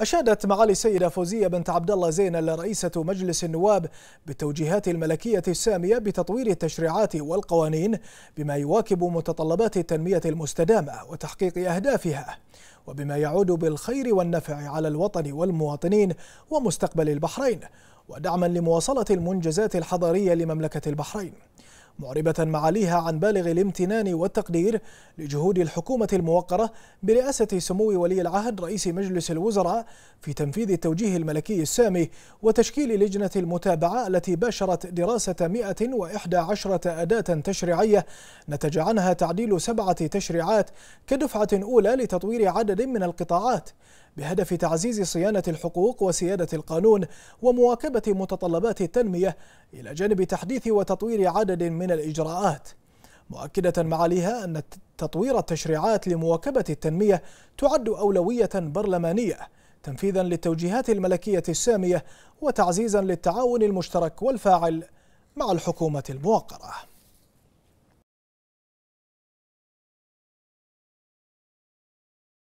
أشادت معالي السيدة فوزية بنت عبد الله زينل رئيسة مجلس النواب بالتوجيهات الملكية السامية بتطوير التشريعات والقوانين بما يواكب متطلبات التنمية المستدامة وتحقيق أهدافها وبما يعود بالخير والنفع على الوطن والمواطنين ومستقبل البحرين ودعما لمواصلة المنجزات الحضارية لمملكة البحرين معربة معاليها عن بالغ الامتنان والتقدير لجهود الحكومة الموقرة برئاسة سمو ولي العهد رئيس مجلس الوزراء في تنفيذ التوجيه الملكي السامي وتشكيل لجنة المتابعة التي باشرت دراسة 111 أداة تشريعية نتج عنها تعديل سبعة تشريعات كدفعة أولى لتطوير عدد من القطاعات بهدف تعزيز صيانة الحقوق وسيادة القانون ومواكبة متطلبات التنمية إلى جانب تحديث وتطوير عدد من الإجراءات مؤكدة معاليها أن تطوير التشريعات لمواكبة التنمية تعد أولوية برلمانية تنفيذا للتوجيهات الملكية السامية وتعزيزا للتعاون المشترك والفاعل مع الحكومة الموقرة